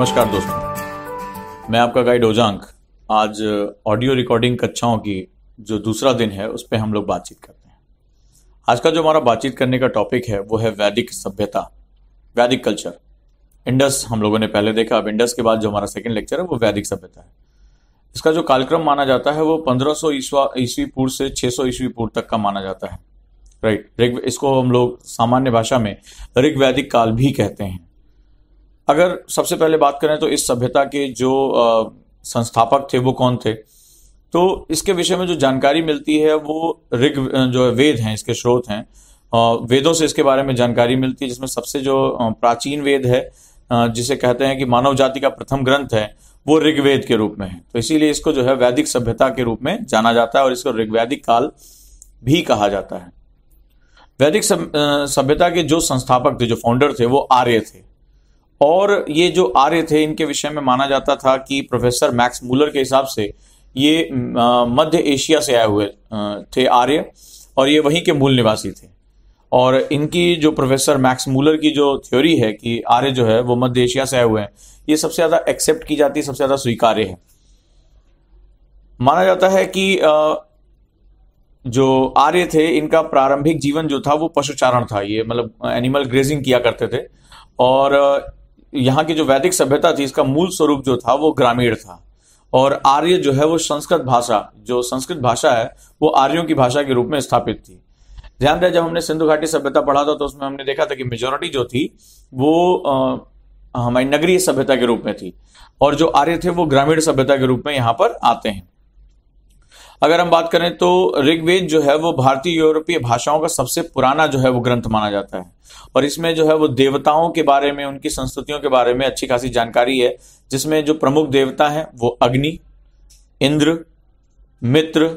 नमस्कार दोस्तों मैं आपका गाइड ओजांक आज ऑडियो रिकॉर्डिंग कक्षाओं की जो दूसरा दिन है उस पर हम लोग बातचीत करते हैं आज का जो हमारा बातचीत करने का टॉपिक है वो है वैदिक सभ्यता वैदिक कल्चर इंडस हम लोगों ने पहले देखा अब इंडस के बाद जो हमारा सेकेंड लेक्चर है वो वैदिक सभ्यता है इसका जो कालक्रम माना जाता है वो पंद्रह सौ ईस्वी पूर्व से सौ ईस्वी पूर्व तक का माना जाता है राइट इसको हम लोग सामान्य भाषा में वैदिक काल भी कहते हैं अगर सबसे पहले बात करें तो इस सभ्यता के जो संस्थापक थे वो कौन थे तो इसके विषय में जो जानकारी मिलती है वो ऋग जो है वेद हैं इसके स्रोत हैं वेदों से इसके बारे में जानकारी मिलती है जिसमें सबसे जो प्राचीन वेद है जिसे कहते हैं कि मानव जाति का प्रथम ग्रंथ है वो ऋग्वेद के रूप में है तो इसीलिए इसको जो है वैदिक सभ्यता के रूप में जाना जाता है और इसको ऋग्वैदिक काल भी कहा जाता है वैदिक सभ्यता के जो संस्थापक थे जो फाउंडर थे वो आर्य थे और ये जो आर्य थे इनके विषय में माना जाता था कि प्रोफेसर मैक्स मूलर के हिसाब से ये मध्य एशिया से आए हुए थे आर्य और ये वहीं के मूल निवासी थे और इनकी जो प्रोफेसर मैक्स मूलर की जो थ्योरी है कि आर्य जो है वो मध्य एशिया से आए हुए हैं ये सबसे ज़्यादा एक्सेप्ट की जाती है सबसे ज़्यादा स्वीकार्य है माना जाता है कि जो आर्य थे इनका प्रारंभिक जीवन जो था वो पशुचारण था ये मतलब एनिमल ग्रेजिंग किया करते थे और यहाँ की जो वैदिक सभ्यता थी इसका मूल स्वरूप जो था वो ग्रामीण था और आर्य जो है वो संस्कृत भाषा जो संस्कृत भाषा है वो आर्यों की भाषा के रूप में स्थापित थी ध्यान रहे जब हमने सिंधु घाटी सभ्यता पढ़ा था तो उसमें हमने देखा था कि मेजोरिटी जो थी वो हमारी नगरीय सभ्यता के रूप में थी और जो आर्य थे वो ग्रामीण सभ्यता के रूप में यहाँ पर आते हैं अगर हम बात करें तो ऋग्वेद जो है वो भारतीय यूरोपीय भाषाओं का सबसे पुराना जो है वो ग्रंथ माना जाता है और इसमें जो है वो देवताओं के बारे में उनकी संस्कृतियों के बारे में अच्छी खासी जानकारी है जिसमें जो प्रमुख देवता हैं वो अग्नि इंद्र मित्र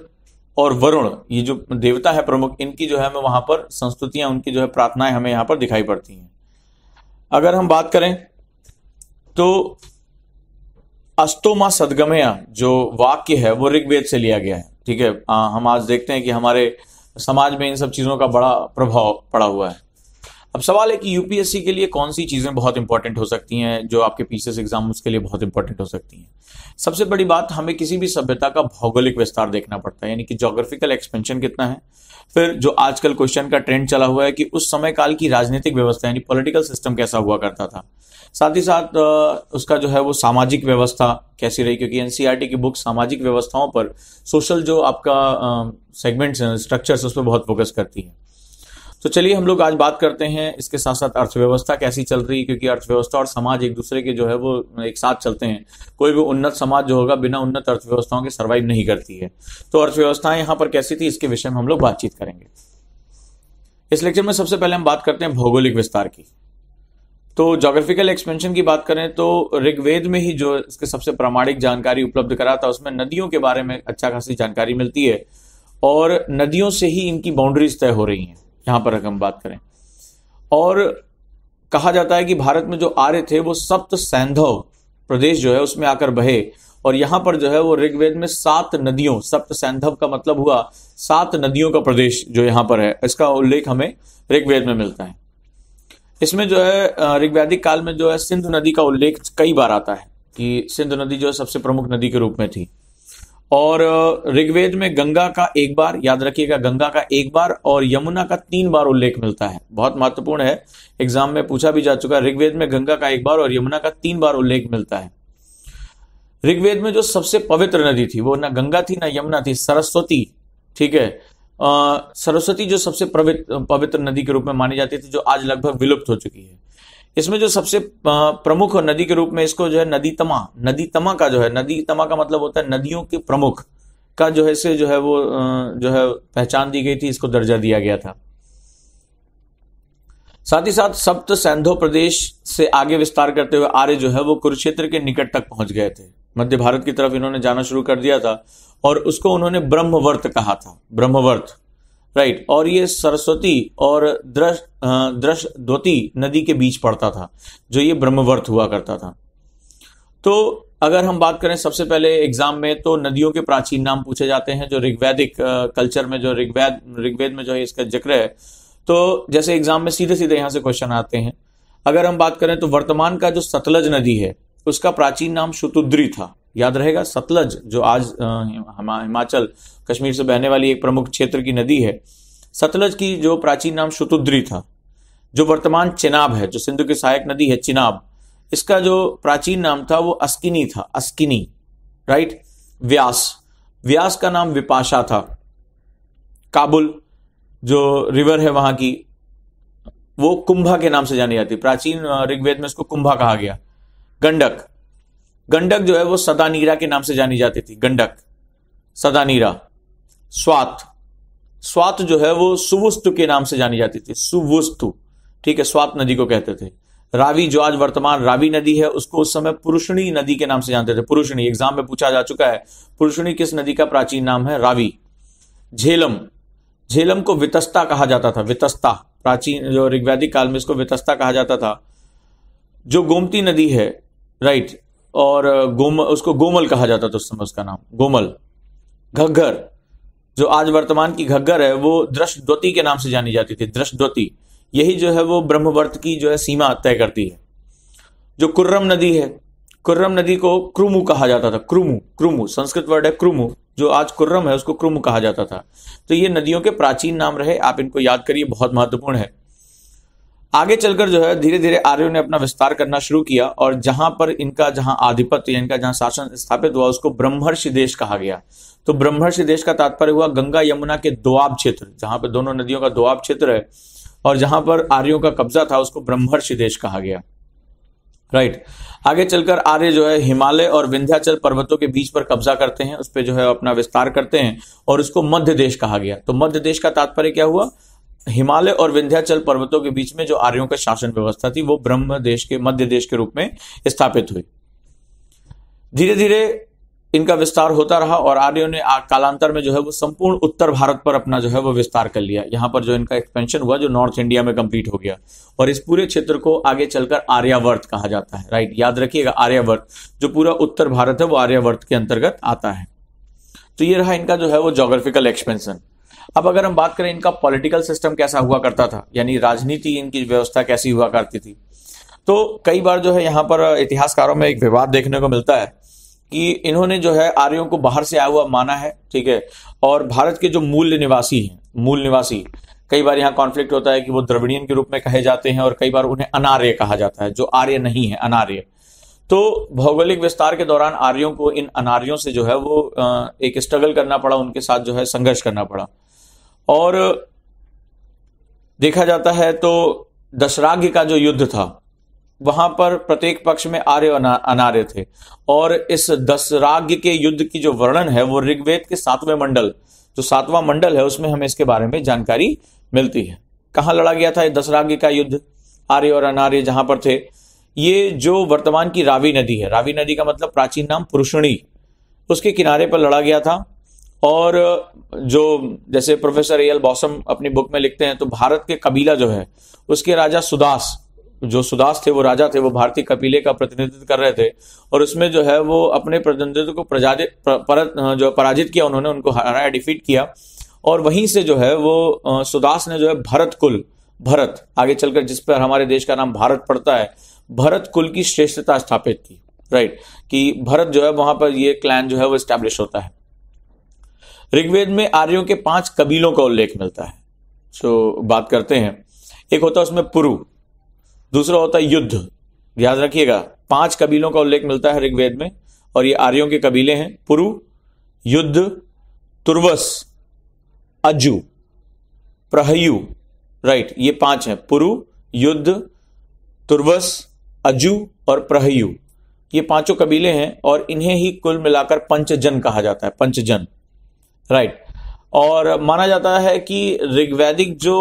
और वरुण ये जो देवता है प्रमुख इनकी जो है हमें वहां पर संस्तुतियां उनकी जो है प्रार्थनाएं हमें यहाँ पर दिखाई पड़ती हैं अगर हम बात करें तो अस्तोमा सदगमया जो वाक्य है वो ऋग्वेद से लिया गया है ठीक है हम आज देखते हैं कि हमारे समाज में इन सब चीज़ों का बड़ा प्रभाव पड़ा हुआ है अब सवाल है कि यूपीएससी के लिए कौन सी चीज़ें बहुत इंपॉर्टेंट हो सकती हैं जो आपके पीसीएस एग्जाम उसके लिए बहुत इंपॉर्टेंट हो सकती हैं सबसे बड़ी बात हमें किसी भी सभ्यता का भौगोलिक विस्तार देखना पड़ता है यानी कि जोग्राफिकल एक्सपेंशन कितना है फिर जो आजकल क्वेश्चन का ट्रेंड चला हुआ है कि उस समय काल की राजनीतिक व्यवस्था यानी पॉलिटिकल सिस्टम कैसा हुआ करता था साथ ही साथ उसका जो है वो सामाजिक व्यवस्था कैसी रही क्योंकि एनसीईआरटी e की बुक सामाजिक व्यवस्थाओं पर सोशल जो आपका सेगमेंट्स हैं स्ट्रक्चर्स उस पर बहुत फोकस करती है तो चलिए हम लोग आज बात करते हैं इसके साथ साथ अर्थव्यवस्था कैसी चल रही है क्योंकि अर्थव्यवस्था और समाज एक दूसरे के जो है वो एक साथ चलते हैं कोई भी उन्नत समाज जो होगा बिना उन्नत अर्थव्यवस्थाओं के सर्वाइव नहीं करती है तो अर्थव्यवस्थाएं यहाँ पर कैसी थी इसके विषय में हम लोग बातचीत करेंगे इस लेक्चर में सबसे पहले हम बात करते हैं भौगोलिक विस्तार की तो जोग्राफिकल एक्सपेंशन की बात करें तो ऋग्वेद में ही जो इसके सबसे प्रामाणिक जानकारी उपलब्ध करा था उसमें नदियों के बारे में अच्छा खासी जानकारी मिलती है और नदियों से ही इनकी बाउंड्रीज तय हो रही हैं यहाँ पर हम बात करें और कहा जाता है कि भारत में जो आर्य थे वो सप्त सैंधव प्रदेश जो है उसमें आकर बहे और यहां पर जो है वो ऋग्वेद में सात नदियों सप्त सैंधव का मतलब हुआ सात नदियों का प्रदेश जो यहां पर है इसका उल्लेख हमें ऋग्वेद में मिलता है इसमें जो है ऋग्वैदिक काल में जो है सिंधु नदी का उल्लेख कई बार आता है कि सिंधु नदी जो है सबसे प्रमुख नदी के रूप में थी और ऋग्वेद में गंगा का एक बार याद रखिएगा गंगा का एक बार और यमुना का तीन बार उल्लेख मिलता है बहुत महत्वपूर्ण है एग्जाम में पूछा भी जा चुका है ऋग्वेद में गंगा का एक बार और यमुना का तीन बार उल्लेख मिलता है ऋग्वेद में जो सबसे पवित्र नदी थी वो ना गंगा थी ना यमुना थी सरस्वती ठीक है सरस्वती जो सबसे पवित्र नदी के रूप में मानी जाती थी जो आज लगभग विलुप्त हो चुकी है इसमें जो सबसे प्रमुख नदी के रूप में इसको जो है नदी तमा नदी तमा का जो है नदी तमा का मतलब होता है नदियों के प्रमुख का जो है इसे जो है वो जो है पहचान दी गई थी इसको दर्जा दिया गया था साथ ही साथ सप्त सैंधो प्रदेश से आगे विस्तार करते हुए आर्य जो है वो कुरुक्षेत्र के निकट तक पहुंच गए थे मध्य भारत की तरफ इन्होंने जाना शुरू कर दिया था और उसको उन्होंने ब्रह्मवर्त कहा था ब्रह्मवर्त राइट और ये सरस्वती और द्रश द्रश द्वती नदी के बीच पड़ता था जो ये ब्रह्मवर्त हुआ करता था तो अगर हम बात करें सबसे पहले एग्जाम में तो नदियों के प्राचीन नाम पूछे जाते हैं जो ऋग्वैदिक कल्चर में जो ऋग्वेद ऋग्वेद में जो है इसका जिक्र है तो जैसे एग्जाम में सीधे सीधे यहां से क्वेश्चन आते हैं अगर हम बात करें तो वर्तमान का जो सतलज नदी है उसका प्राचीन नाम शुतुद्री था याद रहेगा सतलज जो आज हिमाचल कश्मीर से बहने वाली एक प्रमुख क्षेत्र की नदी है सतलज की जो प्राचीन नाम शुतुद्री था जो वर्तमान चिनाब है जो सिंधु की सहायक नदी है चिनाब इसका जो प्राचीन नाम था वो अस्किनी था अस्किनी राइट व्यास व्यास का नाम विपाशा था काबुल जो रिवर है वहां की वो कुंभा के नाम से जानी जाती प्राचीन ऋग्वेद में इसको कुंभा कहा गया गंडक गंडक जो है वो सदानीरा के नाम से जानी जाती थी गंडक सदानीरा स्वात स्वात जो है वो सुवुस्तु के नाम से जानी जाती थी सुवुस्तु ठीक है स्वात नदी को कहते थे रावी जो आज वर्तमान रावी नदी है उसको उस समय पुरुषणी नदी के नाम से जानते थे पुरुषणी एग्जाम में पूछा जा चुका है पुरुषणी किस नदी का प्राचीन नाम है रावी झेलम झेलम को वितस्ता कहा जाता था वितस्ता प्राचीन जो ऋग्वैदिक काल में इसको वितस्ता कहा जाता था जो गोमती नदी है राइट और गोम उसको गोमल कहा जाता था उस समय उसका नाम गोमल घग्गर जो आज वर्तमान की घग्गर है वो दृष्ट के नाम से जानी जाती थी दृष्ट यही जो है वो ब्रह्मवर्त की जो है सीमा तय करती है जो कुर्रम नदी है कुर्रम नदी को क्रुमु कहा जाता था क्रुमु क्रुमु संस्कृत वर्ड है क्रुमु जो आज कुर्रम है उसको क्रुमु कहा जाता था तो ये नदियों के प्राचीन नाम रहे आप इनको याद करिए बहुत महत्वपूर्ण है आगे चलकर जो है धीरे धीरे आर्यों ने अपना विस्तार करना शुरू किया और जहां पर इनका जहां आधिपत्य इनका जहां शासन स्थापित हुआ उसको ब्रह्मर्षि देश कहा गया तो ब्रह्मर्षि देश का तात्पर्य हुआ गंगा यमुना के दोआब क्षेत्र जहां पर दोनों नदियों का दोआब क्षेत्र है और जहां पर आर्यों का कब्जा था उसको ब्रह्मर्षि देश कहा गया राइट आगे चलकर आर्य जो है हिमालय और विंध्याचल पर्वतों के बीच पर कब्जा करते हैं उस पर जो है अपना विस्तार करते हैं और उसको मध्य देश कहा गया तो मध्य देश का तात्पर्य क्या हुआ हिमालय और विंध्याचल पर्वतों के बीच में जो आर्यों का शासन व्यवस्था थी वो ब्रह्म देश के मध्य देश के रूप में स्थापित हुई धीरे धीरे इनका विस्तार होता रहा और आर्यों ने कालांतर में जो है वो संपूर्ण उत्तर भारत पर अपना जो है वो विस्तार कर लिया यहां पर जो इनका एक्सपेंशन हुआ जो नॉर्थ इंडिया में कंप्लीट हो गया और इस पूरे क्षेत्र को आगे चलकर आर्यावर्त कहा जाता है राइट याद रखिएगा आर्यावर्त जो पूरा उत्तर भारत है वो आर्यावर्त के अंतर्गत आता है तो ये रहा इनका जो है वो जोग्राफिकल एक्सपेंशन अब अगर हम बात करें इनका पॉलिटिकल सिस्टम कैसा हुआ करता था यानी राजनीति इनकी व्यवस्था कैसी हुआ करती थी तो कई बार जो है यहाँ पर इतिहासकारों में एक विवाद देखने को मिलता है कि इन्होंने जो है आर्यों को बाहर से आया हुआ माना है ठीक है और भारत के जो मूल निवासी हैं मूल निवासी कई बार यहाँ कॉन्फ्लिक्ट होता है कि वो द्रविड़ियन के रूप में कहे जाते हैं और कई बार उन्हें अनार्य कहा जाता है जो आर्य नहीं है अनार्य तो भौगोलिक विस्तार के दौरान आर्यों को इन अनार्यों से जो है वो एक स्ट्रगल करना पड़ा उनके साथ जो है संघर्ष करना पड़ा और देखा जाता है तो दशराग्य का जो युद्ध था वहां पर प्रत्येक पक्ष में आर्य अनार्य थे और इस दशराग्य के युद्ध की जो वर्णन है वो ऋग्वेद के सातवें मंडल जो सातवां मंडल है उसमें हमें इसके बारे में जानकारी मिलती है कहाँ लड़ा गया था दशराग्य का युद्ध आर्य और अनार्य जहां पर थे ये जो वर्तमान की रावी नदी है रावी नदी का मतलब प्राचीन नाम पुरुषणी उसके किनारे पर लड़ा गया था और जो जैसे प्रोफेसर ए एल बॉसम अपनी बुक में लिखते हैं तो भारत के कबीला जो है उसके राजा सुदास जो सुदास थे वो राजा थे वो भारतीय कबीले का प्रतिनिधित्व कर रहे थे और उसमें जो है वो अपने प्रतिनिधित्व को प्रजाजित पर, जो पराजित किया उन्होंने उनको हराया डिफीट किया और वहीं से जो है वो सुदास ने जो है भरत कुल भरत आगे चलकर जिस पर हमारे देश का नाम भारत पड़ता है भरत कुल की श्रेष्ठता स्थापित की राइट कि भरत जो है वहां पर ये क्लैन जो है वो स्टैब्लिश होता है ऋग्वेद में आर्यों के पांच कबीलों का उल्लेख मिलता है सो बात करते हैं एक होता है उसमें पुरु दूसरा होता है युद्ध याद रखिएगा पांच कबीलों का उल्लेख मिलता है ऋग्वेद में और ये आर्यों के कबीले हैं पुरु युद्ध तुर्वस अजु प्रहयु राइट ये पांच हैं पुरु युद्ध तुर्वस अजु और प्रहयु ये पांचों कबीले हैं और इन्हें ही कुल मिलाकर पंचजन कहा जाता है पंचजन राइट और माना जाता है कि ऋग्वैदिक जो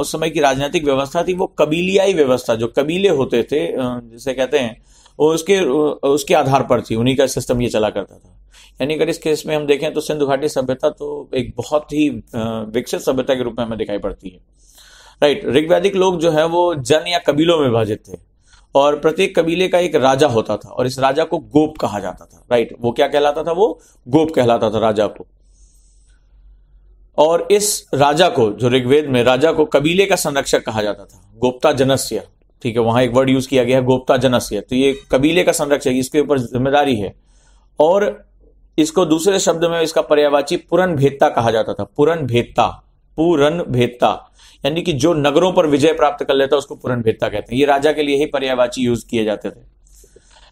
उस समय की राजनीतिक व्यवस्था थी वो कबीलियाई व्यवस्था जो कबीले होते थे जिसे कहते हैं वो उसके उसके आधार पर थी उन्हीं का सिस्टम ये चला करता था यानी अगर इस केस में हम देखें तो सिंधु घाटी सभ्यता तो एक बहुत ही विकसित सभ्यता के रूप में हमें दिखाई पड़ती है राइट ऋग्वैदिक लोग जो है वो जन या कबीलों में विभाजित थे और प्रत्येक कबीले का एक राजा होता था और इस राजा को गोप कहा जाता था राइट वो क्या कहलाता था वो गोप कहलाता था राजा को और इस राजा को जो ऋग्वेद में राजा को कबीले का संरक्षक कहा जाता था गोप्ता जनस्य ठीक है वहां एक वर्ड यूज किया गया है गोप्ता जनस्य तो ये कबीले का संरक्षक इसके ऊपर जिम्मेदारी है और इसको दूसरे शब्द में इसका पर्यावाची पुरन भेदता कहा जाता था पुरन भेदता पूरन भेदता यानी कि जो नगरों पर विजय प्राप्त कर लेता उसको पुरन भेदता कहते हैं ये राजा के लिए ही पर्यावाची यूज किए जाते थे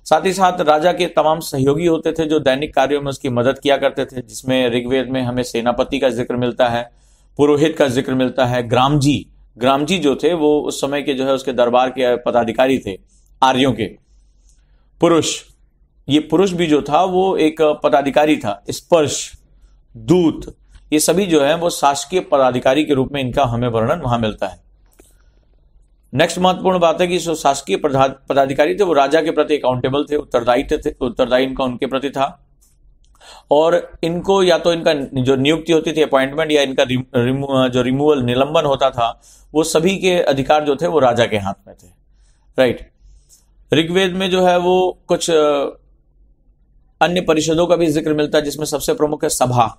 साथ ही साथ राजा के तमाम सहयोगी होते थे जो दैनिक कार्यों में उसकी मदद किया करते थे जिसमें ऋग्वेद में हमें सेनापति का जिक्र मिलता है पुरोहित का जिक्र मिलता है ग्रामजी ग्रामजी जो थे वो उस समय के जो है उसके दरबार के पदाधिकारी थे आर्यों के पुरुष ये पुरुष भी जो था वो एक पदाधिकारी था स्पर्श दूत ये सभी जो है वो शासकीय पदाधिकारी के रूप में इनका हमें वर्णन वहां मिलता है नेक्स्ट महत्वपूर्ण बात है कि जो शासकीय पदाधिकारी थे वो राजा के प्रति अकाउंटेबल थे उत्तरदायी थे उत्तरदायी इनका उनके प्रति था और इनको या तो इनका जो नियुक्ति होती थी अपॉइंटमेंट या इनका जो रिमूवल निलंबन होता था वो सभी के अधिकार जो थे वो राजा के हाथ में थे राइट ऋग्वेद में जो है वो कुछ अन्य परिषदों का भी जिक्र मिलता है जिसमें सबसे प्रमुख है सभा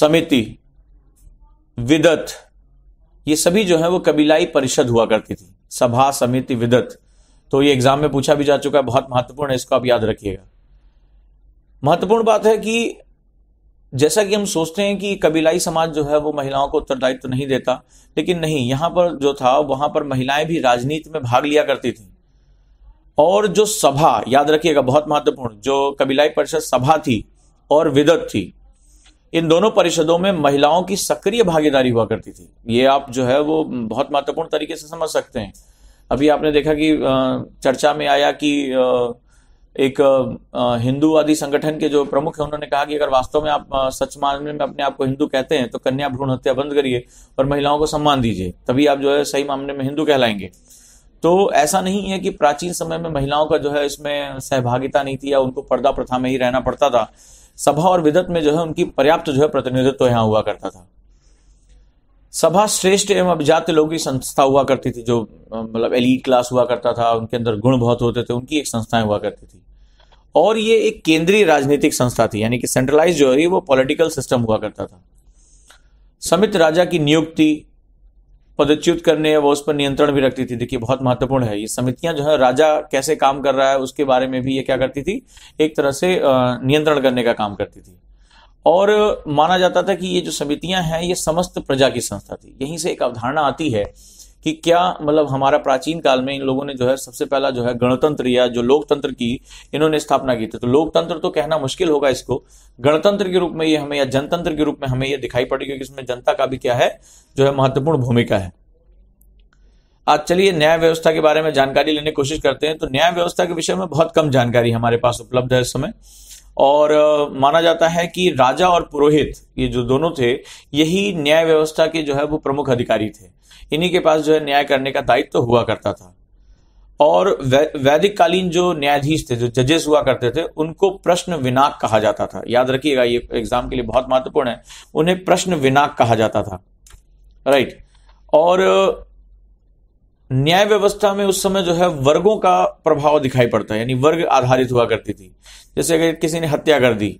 समिति विदत ये सभी जो है वो कबीलाई परिषद हुआ करती थी सभा समिति विदत तो ये एग्जाम में पूछा भी जा चुका है बहुत महत्वपूर्ण है इसको आप याद रखिएगा महत्वपूर्ण बात है कि जैसा कि हम सोचते हैं कि कबीलाई समाज जो है वो महिलाओं को उत्तरदायित्व तो नहीं देता लेकिन नहीं यहां पर जो था वहां पर महिलाएं भी राजनीति में भाग लिया करती थी और जो सभा याद रखिएगा बहुत महत्वपूर्ण जो कबीलाई परिषद सभा थी और विदत थी इन दोनों परिषदों में महिलाओं की सक्रिय भागीदारी हुआ करती थी ये आप जो है वो बहुत महत्वपूर्ण तरीके से समझ सकते हैं अभी आपने देखा कि चर्चा में आया कि एक हिंदूवादी संगठन के जो प्रमुख है उन्होंने कहा कि अगर वास्तव में आप सच मामले में अपने आप को हिंदू कहते हैं तो कन्या भ्रूण हत्या बंद करिए और महिलाओं को सम्मान दीजिए तभी आप जो है सही मामले में हिंदू कहलाएंगे तो ऐसा नहीं है कि प्राचीन समय में महिलाओं का जो है इसमें सहभागिता नहीं थी या उनको पर्दा प्रथा में ही रहना पड़ता था सभा और विदत में जो है उनकी पर्याप्त जो है प्रतिनिधित्व तो हुआ करता था सभा श्रेष्ठ एवं अभिजात लोगों की संस्था हुआ करती थी जो मतलब एलई क्लास हुआ करता था उनके अंदर गुण बहुत होते थे उनकी एक संस्थाएं हुआ करती थी और ये एक केंद्रीय राजनीतिक संस्था थी यानी कि सेंट्रलाइज जो है वो पॉलिटिकल सिस्टम हुआ करता था समित राजा की नियुक्ति पदच्युत करने है वो उस पर नियंत्रण भी रखती थी देखिए बहुत महत्वपूर्ण है ये समितियां जो है राजा कैसे काम कर रहा है उसके बारे में भी ये क्या करती थी एक तरह से नियंत्रण करने का काम करती थी और माना जाता था कि ये जो समितियां हैं ये समस्त प्रजा की संस्था थी यहीं से एक अवधारणा आती है कि क्या मतलब हमारा प्राचीन काल में इन लोगों ने जो है सबसे पहला जो है गणतंत्र या जो लोकतंत्र की इन्होंने स्थापना की थी तो लोकतंत्र तो कहना मुश्किल होगा इसको गणतंत्र के रूप में ये हमें या जनतंत्र के रूप में हमें ये दिखाई पड़ेगी क्योंकि इसमें जनता का भी क्या है जो है महत्वपूर्ण भूमिका है आज चलिए न्याय व्यवस्था के बारे में जानकारी लेने की कोशिश करते हैं तो न्याय व्यवस्था के विषय में बहुत कम जानकारी हमारे पास उपलब्ध है इस समय और माना जाता है कि राजा और पुरोहित ये जो दोनों थे यही न्याय व्यवस्था के जो है वो प्रमुख अधिकारी थे इन्हीं के पास जो है न्याय करने का दायित्व तो हुआ करता था और वै, वैदिक कालीन जो न्यायाधीश थे जो जजेस हुआ करते थे उनको प्रश्न विनाक कहा जाता था याद रखिएगा ये एग्जाम के लिए बहुत महत्वपूर्ण है उन्हें प्रश्न विनाक कहा जाता था राइट और न्याय व्यवस्था में उस समय जो है वर्गों का प्रभाव दिखाई पड़ता है यानी वर्ग आधारित हुआ करती थी जैसे अगर किसी ने हत्या कर दी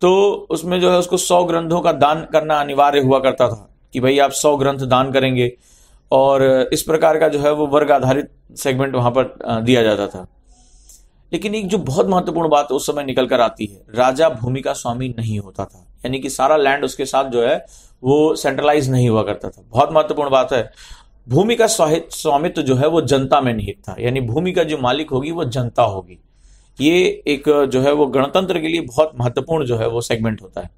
तो उसमें जो है उसको सौ ग्रंथों का दान करना अनिवार्य हुआ करता था कि भाई आप सौ ग्रंथ दान करेंगे और इस प्रकार का जो है वो वर्ग आधारित सेगमेंट वहां पर दिया जाता था लेकिन एक जो बहुत महत्वपूर्ण बात उस समय निकल कर आती है राजा भूमि का स्वामी नहीं होता था यानी कि सारा लैंड उसके साथ जो है वो सेंट्रलाइज नहीं हुआ करता था बहुत महत्वपूर्ण बात है भूमि का स्वामित्व जो है वो जनता में निहित था यानी भूमि का जो मालिक होगी वो जनता होगी ये एक जो है वो गणतंत्र के लिए बहुत महत्वपूर्ण जो है वो सेगमेंट होता है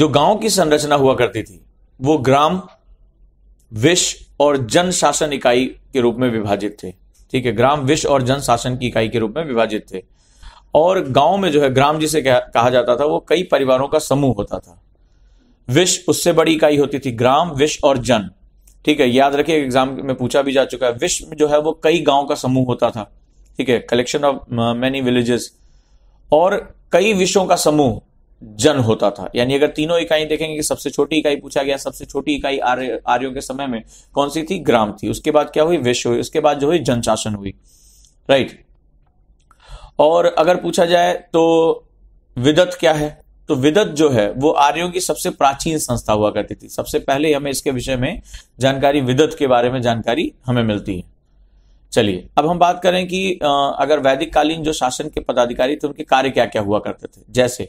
जो गांव की संरचना हुआ करती थी वो ग्राम विश और जन शासन इकाई के रूप में विभाजित थे ठीक है ग्राम विश और जन शासन की इकाई के रूप में विभाजित थे और गांव में जो है ग्राम जिसे कहा जाता था वो कई परिवारों का समूह होता था विश उससे बड़ी इकाई होती थी ग्राम विश और जन ठीक है याद रखिए एग्जाम में पूछा भी जा चुका है विश जो है वो कई गांव का समूह होता था ठीक है कलेक्शन ऑफ मेनी विलेजेस और कई विषयों का समूह जन होता था यानी अगर तीनों इकाई देखेंगे कि सबसे छोटी इकाई पूछा गया सबसे छोटी इकाई आर्य आर्यों के समय में कौन सी थी ग्राम थी उसके बाद क्या हुई विश्व हुई उसके बाद जो हुई जनशासन हुई राइट और अगर पूछा जाए तो विदत क्या है तो विदत जो है वो आर्यों की सबसे प्राचीन संस्था हुआ करती थी सबसे पहले हमें इसके विषय में जानकारी विदत के बारे में जानकारी हमें मिलती है चलिए अब हम बात करें कि अगर वैदिक कालीन जो शासन के पदाधिकारी थे उनके कार्य क्या क्या हुआ करते थे जैसे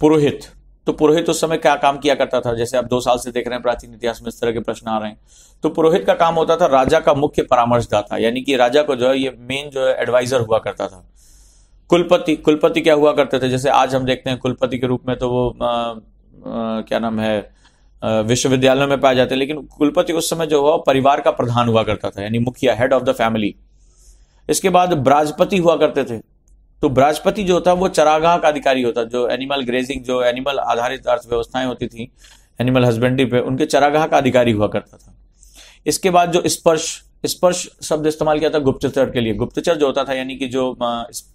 पुरोहित तो पुरोहित उस समय क्या काम किया करता था जैसे आप दो साल से देख रहे हैं प्राचीन इतिहास में इस तरह के प्रश्न आ रहे हैं तो पुरोहित का काम होता था राजा का मुख्य परामर्शदाता यानी कि राजा को जो है ये मेन जो है एडवाइजर हुआ करता था कुलपति कुलपति क्या हुआ करते थे जैसे आज हम देखते हैं कुलपति के रूप में तो वो आ, आ, क्या नाम है विश्वविद्यालयों में पाए जाते हैं लेकिन कुलपति उस समय जो हुआ परिवार का प्रधान हुआ करता था यानी मुखिया हेड ऑफ द फैमिली इसके बाद ब्राजपति हुआ करते थे तो बृहस्पति जो होता वो चरागाह का अधिकारी होता जो एनिमल ग्रेजिंग जो एनिमल आधारित अर्थव्यवस्थाएं होती थी एनिमल हस्बेंड्री पे उनके चरागाह का अधिकारी हुआ करता था इसके बाद जो स्पर्श स्पर्श शब्द इस्तेमाल किया था गुप्तचर के लिए गुप्तचर जो होता था यानी कि जो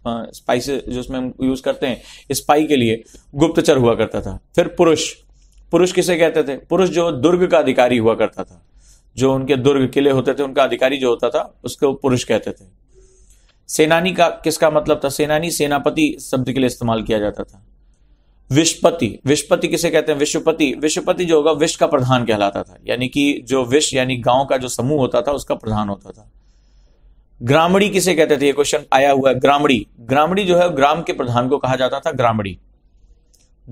स्पाइस जो उसमें हम यूज करते हैं स्पाई के लिए गुप्तचर हुआ करता था फिर पुरुष पुरुष किसे कहते थे पुरुष जो दुर्ग का अधिकारी हुआ करता था जो उनके दुर्ग किले होते थे उनका अधिकारी जो होता था उसको पुरुष कहते थे सेनानी का किसका मतलब था सेनानी सेनापति शब्द के लिए इस्तेमाल किया जाता था विश्वपति विश्वपति किसे कहते हैं विश्वपति विश्वपति जो होगा विश्व का प्रधान कहलाता था यानी कि जो विश्व यानी गांव का जो समूह होता था उसका प्रधान होता था ग्रामड़ी किसे कहते थे ये क्वेश्चन आया हुआ है ग्रामडी ग्रामडी जो है ग्राम के प्रधान को कहा जाता था ग्रामडी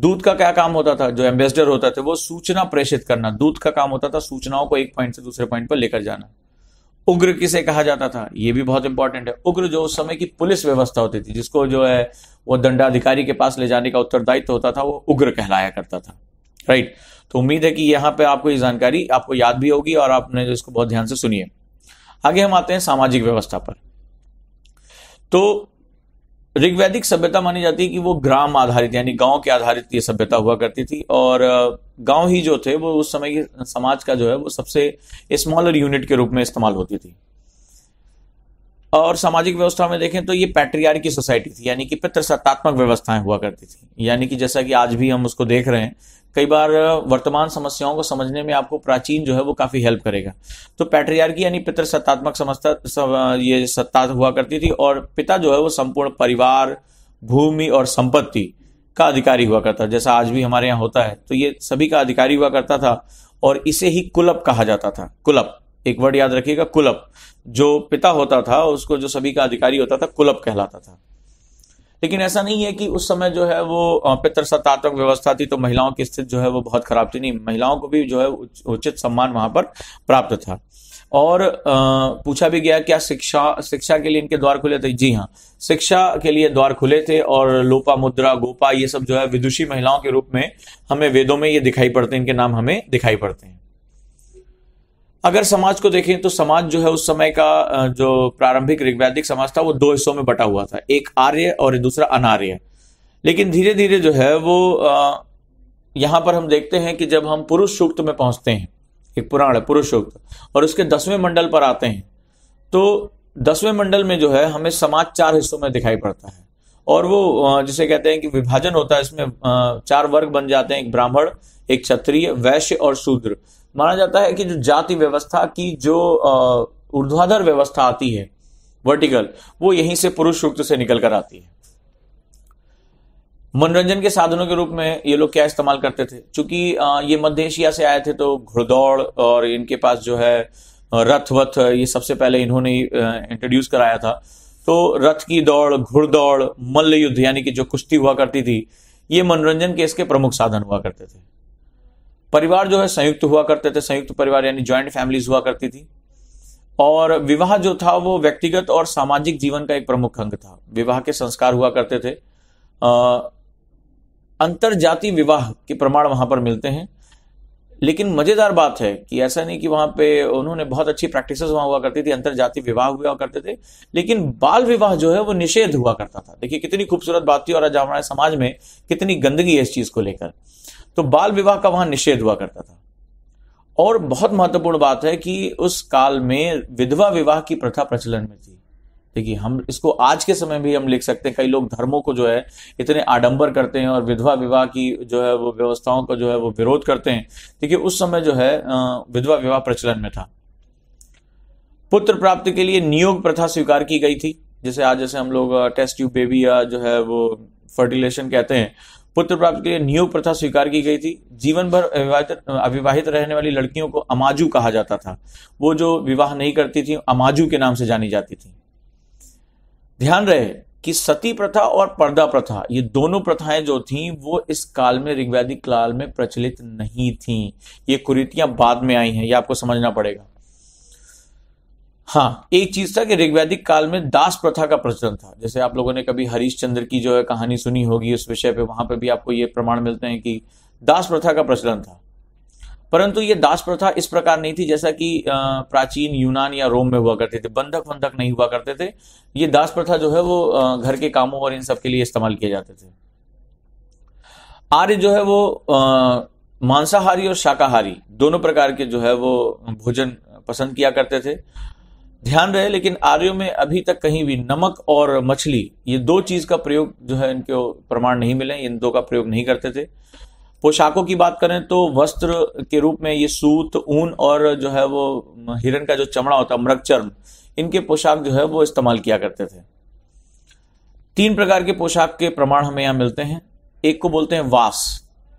दूत का क्या काम होता था जो एम्बेसडर होता थे वो सूचना प्रेषित करना दूत का काम होता था सूचनाओं को एक पॉइंट से दूसरे पॉइंट पर लेकर जाना उग्र किसे कहा जाता था यह भी बहुत इंपॉर्टेंट है उग्र जो उस समय की पुलिस व्यवस्था होती थी जिसको जो है वो दंडाधिकारी के पास ले जाने का उत्तरदायित्व होता था वो उग्र कहलाया करता था राइट तो उम्मीद है कि यहां पे आपको ये जानकारी आपको याद भी होगी और आपने इसको बहुत ध्यान से सुनिए आगे हम आते हैं सामाजिक व्यवस्था पर तो ऋग्वैदिक सभ्यता मानी जाती है कि वो ग्राम आधारित यानी गांव के आधारित ये सभ्यता हुआ करती थी और गांव ही जो थे वो उस समय समाज का जो है वो सबसे स्मॉलर यूनिट के रूप में इस्तेमाल होती थी और सामाजिक व्यवस्था में देखें तो ये पैट्रियार की सोसाइटी थी यानी कि पितृसत्तात्मक व्यवस्थाएं हुआ करती थी यानी कि जैसा कि आज भी हम उसको देख रहे हैं कई बार वर्तमान समस्याओं को समझने में आपको प्राचीन जो है वो काफ़ी हेल्प करेगा तो पैट्रियार्की यानी पितृ सत्तात्मक समस्या सम, ये सत्ता हुआ करती थी और पिता जो है वो संपूर्ण परिवार भूमि और संपत्ति का अधिकारी हुआ करता जैसा आज भी हमारे यहाँ होता है तो ये सभी का अधिकारी हुआ करता था और इसे ही कुलप कहा जाता था कुलप एक वर्ड याद रखिएगा कुलप जो पिता होता था उसको जो सभी का अधिकारी होता था कुलप कहलाता था लेकिन ऐसा नहीं है कि उस समय जो है वो पितृसत्तात्मक व्यवस्था थी तो महिलाओं की स्थिति जो है वो बहुत खराब थी नहीं महिलाओं को भी जो है उचित सम्मान वहां पर प्राप्त था और आ, पूछा भी गया क्या शिक्षा शिक्षा के लिए इनके द्वार खुले थे जी हाँ शिक्षा के लिए द्वार खुले थे और लोपा मुद्रा गोपा ये सब जो है विदुषी महिलाओं के रूप में हमें वेदों में ये दिखाई पड़ते हैं इनके नाम हमें दिखाई पड़ते हैं अगर समाज को देखें तो समाज जो है उस समय का जो प्रारंभिक ऋग्वैदिक समाज था वो दो हिस्सों में बटा हुआ था एक आर्य और दूसरा अनार्य लेकिन धीरे धीरे जो है वो यहां पर हम देखते हैं कि जब हम पुरुष सूक्त में पहुंचते हैं एक पुराण है पुरुष सूक्त और उसके दसवें मंडल पर आते हैं तो दसवें मंडल में जो है हमें समाज चार हिस्सों में दिखाई पड़ता है और वो जिसे कहते हैं कि विभाजन होता है इसमें चार वर्ग बन जाते हैं एक ब्राह्मण एक क्षत्रिय वैश्य और शूद्र माना जाता है कि जो जाति व्यवस्था की जो ऊर्ध्वाधर व्यवस्था आती है वर्टिकल वो यहीं से पुरुष सूक्त से निकल कर आती है मनोरंजन के साधनों के रूप में ये लोग क्या इस्तेमाल करते थे चूंकि ये मध्य एशिया से आए थे तो घुड़दौड़ और इनके पास जो है रथ वथ ये सबसे पहले इन्होंने इंट्रोड्यूस कराया था तो रथ की दौड़ घुड़दौड़ मल्ल युद्ध यानी कि जो कुश्ती हुआ करती थी ये मनोरंजन के इसके प्रमुख साधन हुआ करते थे परिवार जो है संयुक्त हुआ करते थे संयुक्त परिवार यानी ज्वाइंट फैमिलीज हुआ करती थी और विवाह जो था वो व्यक्तिगत और सामाजिक जीवन का एक प्रमुख अंग था विवाह के संस्कार हुआ करते थे अंतर जाति विवाह के प्रमाण वहां पर मिलते हैं लेकिन मजेदार बात है कि ऐसा नहीं कि वहां पे उन्होंने बहुत अच्छी प्रैक्टिस वहां हुआ करती थी अंतर जाति विवाह हुआ करते थे लेकिन बाल विवाह जो है वो निषेध हुआ करता था देखिए कितनी खूबसूरत बात थी और आज हमारे समाज में कितनी गंदगी है इस चीज को लेकर तो बाल विवाह का वहां निषेध हुआ करता था और बहुत महत्वपूर्ण बात है कि उस काल में विधवा विवाह की प्रथा प्रचलन में थी देखिए हम इसको आज के समय भी हम लिख सकते हैं कई लोग धर्मों को जो है इतने आडंबर करते हैं और विधवा विवाह की जो है वो व्यवस्थाओं का जो है वो विरोध करते हैं देखिए उस समय जो है विधवा विवाह प्रचलन में था पुत्र प्राप्ति के लिए नियोग प्रथा स्वीकार की गई थी जैसे आज जैसे हम लोग टेस्ट ट्यूब बेबी या जो है वो फर्टिलेशन कहते हैं पुत्र प्राप्ति के लिए नियोग प्रथा स्वीकार की गई थी जीवन भर अविवाहित अविवाहित रहने वाली लड़कियों को अमाजू कहा जाता था वो जो विवाह नहीं करती थी अमाजू के नाम से जानी जाती थी ध्यान रहे कि सती प्रथा और पर्दा प्रथा ये दोनों प्रथाएं जो थीं वो इस काल में ऋग्वैदिक काल में प्रचलित नहीं थीं ये कुरीतियां बाद में आई हैं ये आपको समझना पड़ेगा हाँ एक चीज था कि ऋग्वैदिक काल में दास प्रथा का प्रचलन था जैसे आप लोगों ने कभी हरीशचंद्र की जो है कहानी सुनी होगी उस विषय पे वहां पे भी आपको ये प्रमाण मिलते हैं कि दास प्रथा का प्रचलन था परंतु ये दास प्रथा इस प्रकार नहीं थी जैसा कि प्राचीन यूनान या रोम में हुआ करते थे बंधक बंधक नहीं हुआ करते थे ये दास प्रथा जो है वो घर के कामों और इन सब के लिए इस्तेमाल किए जाते थे आर्य जो है वो मांसाहारी और शाकाहारी दोनों प्रकार के जो है वो भोजन पसंद किया करते थे ध्यान रहे लेकिन आर्यो में अभी तक कहीं भी नमक और मछली ये दो चीज का प्रयोग जो है इनके प्रमाण नहीं मिले इन दो का प्रयोग नहीं करते थे पोशाकों की बात करें तो वस्त्र के रूप में ये सूत ऊन और जो है वो हिरण का जो चमड़ा होता मृग चर्म इनके पोशाक जो है वो इस्तेमाल किया करते थे तीन प्रकार के पोशाक के प्रमाण हमें यहां मिलते हैं एक को बोलते हैं वास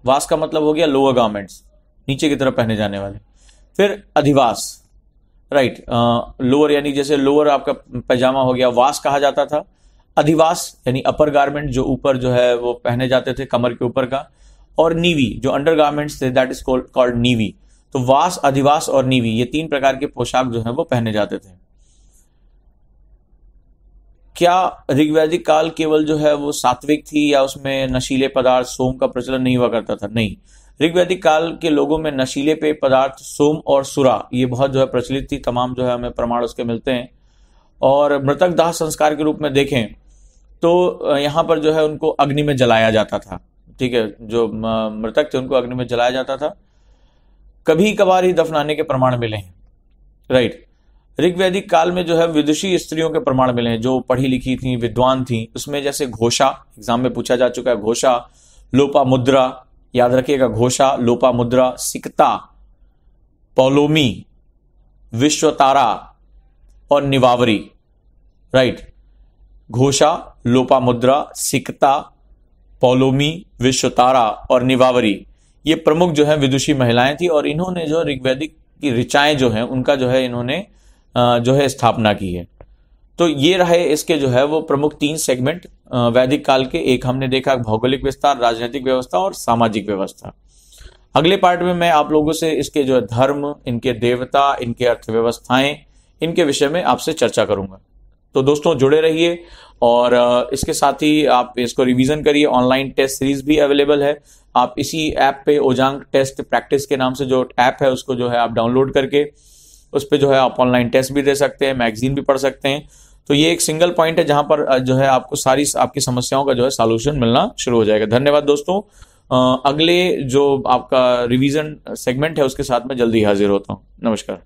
वास का मतलब हो गया लोअर गार्मेंट्स नीचे की तरफ पहने जाने वाले फिर अधिवास राइट लोअर uh, यानी जैसे लोअर आपका पैजामा हो गया वास कहा जाता था अधिवास यानी अपर गारमेंट जो ऊपर जो है वो पहने जाते थे कमर के ऊपर का और नीवी जो अंडर गारमेंट्स थे दैट इज कॉल्ड नीवी तो वास अधिवास और नीवी ये तीन प्रकार के पोशाक जो है वो पहने जाते थे क्या ऋग्वैदिक काल केवल जो है वो सात्विक थी या उसमें नशीले पदार्थ सोम का प्रचलन नहीं हुआ करता था नहीं ऋग्वैदिक काल के लोगों में नशीले पेय पदार्थ सोम और सुरा ये बहुत जो है प्रचलित थी तमाम जो है हमें प्रमाण उसके मिलते हैं और मृतक दाह संस्कार के रूप में देखें तो यहाँ पर जो है उनको अग्नि में जलाया जाता था ठीक है जो मृतक थे उनको अग्नि में जलाया जाता था कभी कभार ही दफनाने के प्रमाण मिले हैं राइट ऋग्वैदिक काल में जो है विदुषी स्त्रियों के प्रमाण मिले हैं जो पढ़ी लिखी थी विद्वान थी उसमें जैसे घोषा एग्जाम में पूछा जा चुका है घोषा लोपा मुद्रा याद रखिएगा घोषा लोपा मुद्रा सिकता पौलोमी विश्वतारा और निवावरी राइट घोषा लोपा मुद्रा सिकता पौलोमी विश्वतारा और निवावरी ये प्रमुख जो है विदुषी महिलाएं थी और इन्होंने जो ऋग्वैदिक की ऋचाएं जो है उनका जो है इन्होंने जो है स्थापना की है तो ये रहे इसके जो है वो प्रमुख तीन सेगमेंट वैदिक काल के एक हमने देखा भौगोलिक विस्तार राजनीतिक व्यवस्था और सामाजिक व्यवस्था अगले पार्ट में मैं आप लोगों से इसके जो है धर्म इनके देवता इनके अर्थव्यवस्थाएं इनके विषय में आपसे चर्चा करूंगा तो दोस्तों जुड़े रहिए और इसके साथ ही आप इसको रिवीजन करिए ऑनलाइन टेस्ट सीरीज भी अवेलेबल है आप इसी ऐप पे ओजांग टेस्ट प्रैक्टिस के नाम से जो ऐप है उसको जो है आप डाउनलोड करके उस पर जो है आप ऑनलाइन टेस्ट भी दे सकते हैं मैगजीन भी पढ़ सकते हैं तो ये एक सिंगल पॉइंट है जहां पर जो है आपको सारी आपकी समस्याओं का जो है सोल्यूशन मिलना शुरू हो जाएगा धन्यवाद दोस्तों अगले जो आपका रिवीजन सेगमेंट है उसके साथ में जल्दी हाजिर होता हूँ नमस्कार